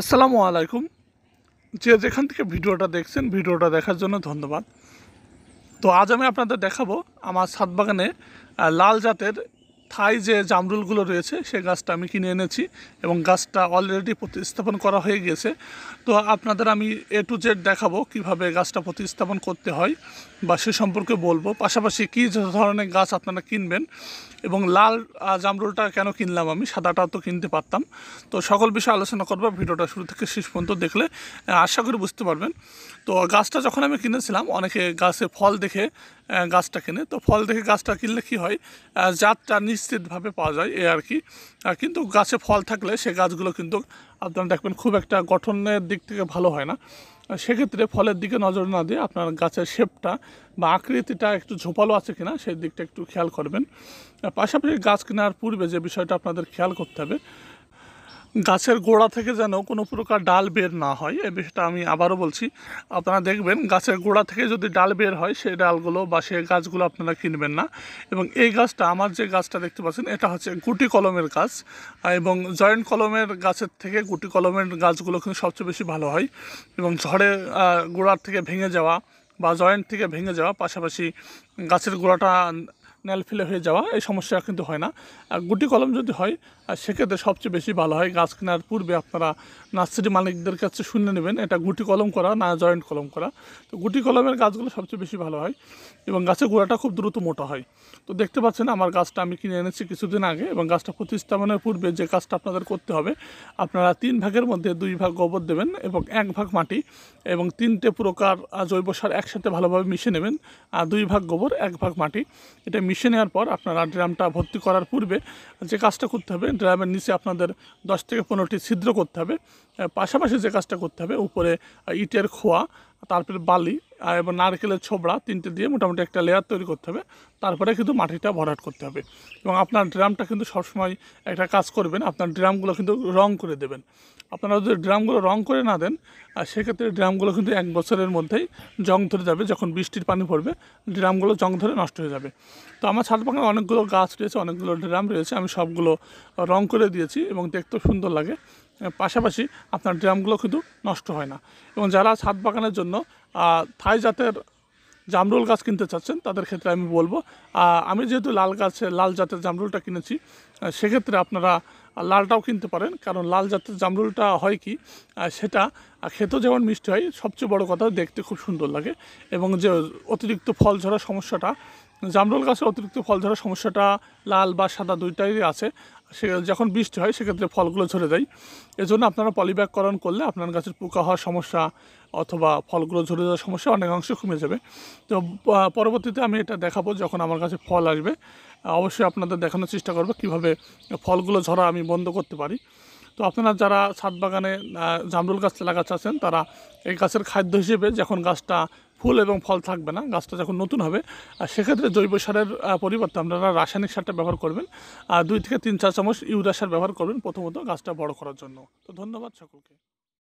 আসসালামু আলাইকুম যে যেখান থেকে ভিডিওটা দেখছেন ভিডিওটা দেখার জন্য ধন্যবাদ তো আজ আমি আপনাদের দেখাবো আমার সাত বাগানে লাল জাতের থাই যে জামরুলগুলো রয়েছে সে গাছটা আমি কিনে এনেছি এবং গাছটা অলরেডি প্রতিস্থাপন করা হয়ে গেছে তো আপনাদের আমি এ টু জেড দেখাবো কীভাবে গাছটা প্রতিস্থাপন করতে হয় বা সে সম্পর্কে বলবো পাশাপাশি কী ধরনের গাছ আপনারা কিনবেন এবং লাল জামরুলটা কেন কিনলাম আমি সাদাটা তো কিনতে পারতাম তো সকল বিষয়ে আলোচনা করবো ভিডিওটা শুরু থেকে শেষ পর্যন্ত দেখলে আশা করি বুঝতে পারবেন তো গাছটা যখন আমি কিনেছিলাম অনেকে গাছে ফল দেখে গাছটা কেনে তো ফল দেখে গাছটা কিনলে কি হয় জাতটা নিশ্চিতভাবে পাওয়া যায় এ আর কি কিন্তু গাছে ফল থাকলে সে গাছগুলো কিন্তু আপনারা দেখবেন খুব একটা গঠনের দিক থেকে ভালো হয় না সেক্ষেত্রে ফলের দিকে নজর না দিয়ে আপনার গাছের শেপটা বা আকৃতিটা একটু ঝোপালো আছে কিনা সেই দিকটা একটু খেয়াল করবেন পাশাপাশি গাছ কেনার পূর্বে যে বিষয়টা আপনাদের খেয়াল করতে হবে গাছের গোড়া থেকে যেন কোনো প্রকার ডাল বের না হয় এ বিষয়টা আমি আবারও বলছি আপনারা দেখবেন গাছের গোড়া থেকে যদি ডাল বের হয় সেই ডালগুলো বা সেই গাছগুলো আপনারা কিনবেন না এবং এই গাছটা আমার যে গাছটা দেখতে পাচ্ছেন এটা হচ্ছে গুটি কলমের গাছ এবং জয়েন্ট কলমের গাছের থেকে গুটি কলমের গাছগুলো কিন্তু সবচেয়ে বেশি ভালো হয় এবং ঝড়ে গোড়ার থেকে ভেঙে যাওয়া বা জয়েন্ট থেকে ভেঙে যাওয়া পাশাপাশি গাছের গোড়াটা ফেলে হয়ে যাওয়া এই সমস্যা কিন্তু হয় না গুটি কলম যদি হয় সেক্ষেত্রে সবচেয়ে বেশি ভালো হয় গাছ কেনার পূর্বে আপনারা নার্সারি মালিকদের কাছে শুনে নেবেন এটা গুটি কলম করা না জয়েন্ট কলম করা তো গুটি কলমের গাছগুলো সবচেয়ে বেশি ভালো হয় এবং গাছের গোড়াটা খুব দ্রুত মোটা হয় তো দেখতে পাচ্ছেন আমার গাছটা আমি কিনে এনেছি কিছুদিন আগে এবং গাছটা প্রতিস্থাপনের পূর্বে যে কাজটা আপনাদের করতে হবে আপনারা তিন ভাগের মধ্যে দুই ভাগ গোবর দেবেন এবং এক ভাগ মাটি এবং তিনটে প্রকার জৈব সার একসাথে ভালোভাবে মিশে নেবেন আর দুই ভাগ গোবর এক ভাগ মাটি এটা মিশিয়ে নেওয়ার পর আপনারা ড্রামটা ভর্তি করার পূর্বে যে কাজটা করতে হবে ড্রামের নিচে আপনাদের দশ থেকে পনেরোটি ছিদ্র করতে হবে পাশাপাশি যে কাজটা করতে হবে উপরে ইটের খোয়া তারপরে বালি আর নারকেলের ছোবড়া তিনটে দিয়ে মোটামুটি একটা লেয়ার তৈরি করতে হবে তারপরে কিন্তু মাটিটা ভরাট করতে হবে এবং আপনার ড্রামটা কিন্তু সবসময় একটা কাজ করবেন আপনার ড্রামগুলো কিন্তু রং করে দেবেন আপনারা যদি ড্রামগুলো রং করে না দেন সেক্ষেত্রে ড্রামগুলো কিন্তু এক বছরের মধ্যেই জং ধরে যাবে যখন বৃষ্টির পানি পড়বে ড্রামগুলো জং ধরে নষ্ট হয়ে যাবে তো আমার ছাদ অনেকগুলো গাছ রয়েছে অনেকগুলো ড্রাম রয়েছে আমি সবগুলো রং করে দিয়েছি এবং দেখতেও সুন্দর লাগে পাশাপাশি আপনার ড্রামগুলো কিন্তু নষ্ট হয় না এবং যারা ছাদ বাগানের জন্য থাই জাতের জামরুল গাছ কিনতে চাচ্ছেন তাদের ক্ষেত্রে আমি বলবো আমি যেহেতু লাল গাছের লাল জাতের জামরুলটা কিনেছি সেক্ষেত্রে আপনারা লালটাও কিনতে পারেন কারণ লাল জাতের জামরুলটা হয় কি সেটা খেতেও যেমন মিষ্টি হয় সবচেয়ে বড় কথা দেখতে খুব সুন্দর লাগে এবং যে অতিরিক্ত ফল ঝরা সমস্যাটা জামরুল গাছে অতিরিক্ত ফল ধরার সমস্যাটা লাল বা সাদা দুইটাই আছে সে যখন বৃষ্টি হয় সেক্ষেত্রে ফলগুলো ঝরে যায় এজন্য আপনারা পলিব্যাগকরণ করলে আপনার গাছের পোকা হওয়ার সমস্যা অথবা ফলগুলো ঝরে যাওয়ার সমস্যা অনেকাংশে কমে যাবে তো পরবর্তীতে আমি এটা দেখাবো যখন আমার কাছে ফল আসবে অবশ্যই আপনাদের দেখানোর চেষ্টা করবো কিভাবে ফলগুলো ঝরা আমি বন্ধ করতে পারি তো আপনারা যারা ছাদ বাগানে জামরুল গাছ লাগাতে আছেন তারা এই গাছের খাদ্য হিসেবে যখন গাছটা ফুল এবং ফল থাকবে না গাছটা যখন নতুন হবে আর সেক্ষেত্রে জৈব সারের পরিবর্তে আপনারা রাসায়নিক সারটা ব্যবহার করবেন আর দুই থেকে তিন চার চামচ ইউরিয়া সার ব্যবহার করবেন প্রথমত গাছটা বড় করার জন্য তো ধন্যবাদ সকলকে